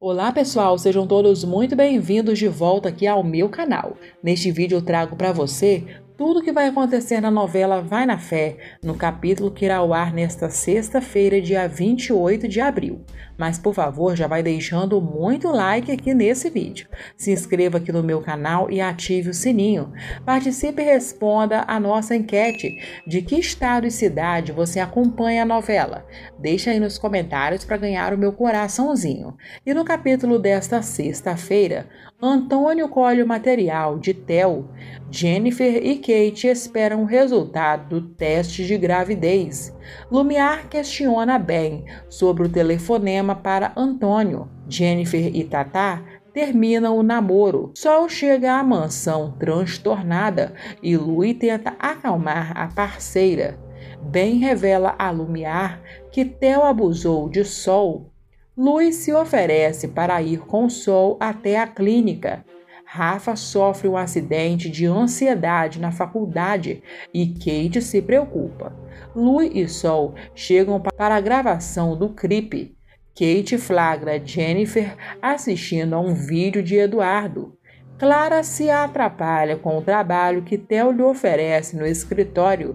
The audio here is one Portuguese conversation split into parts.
Olá pessoal, sejam todos muito bem-vindos de volta aqui ao meu canal. Neste vídeo eu trago para você tudo o que vai acontecer na novela Vai na Fé, no capítulo que irá ao ar nesta sexta-feira, dia 28 de abril. Mas por favor, já vai deixando muito like aqui nesse vídeo. Se inscreva aqui no meu canal e ative o sininho. Participe e responda a nossa enquete de que estado e cidade você acompanha a novela. Deixa aí nos comentários para ganhar o meu coraçãozinho. E no capítulo desta sexta-feira, Antônio colhe o material de Tel. Jennifer e Kate esperam o resultado do teste de gravidez. Lumiar questiona Ben sobre o telefonema para Antônio. Jennifer e Tatá terminam o namoro. Sol chega à mansão transtornada e Louis tenta acalmar a parceira. Ben revela a Lumiar que Theo abusou de Sol Luiz se oferece para ir com Sol até a clínica. Rafa sofre um acidente de ansiedade na faculdade e Kate se preocupa. Louis e Sol chegam para a gravação do clipe. Kate flagra Jennifer assistindo a um vídeo de Eduardo. Clara se atrapalha com o trabalho que Theo lhe oferece no escritório.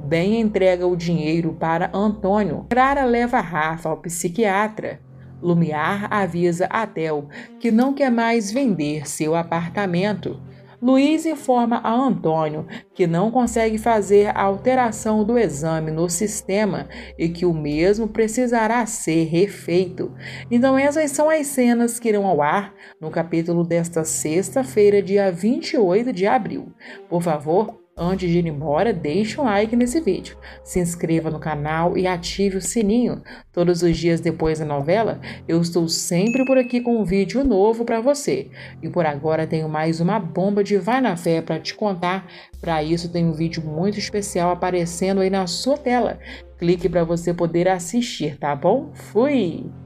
Ben entrega o dinheiro para Antônio. Clara leva Rafa ao psiquiatra. Lumiar avisa a Tel que não quer mais vender seu apartamento. Luiz informa a Antônio que não consegue fazer a alteração do exame no sistema e que o mesmo precisará ser refeito. Então, essas são as cenas que irão ao ar no capítulo desta sexta-feira, dia 28 de abril. Por favor, Antes de ir embora, deixe um like nesse vídeo, se inscreva no canal e ative o sininho. Todos os dias depois da novela, eu estou sempre por aqui com um vídeo novo para você. E por agora tenho mais uma bomba de vai na fé para te contar. Para isso tem um vídeo muito especial aparecendo aí na sua tela. Clique para você poder assistir, tá bom? Fui.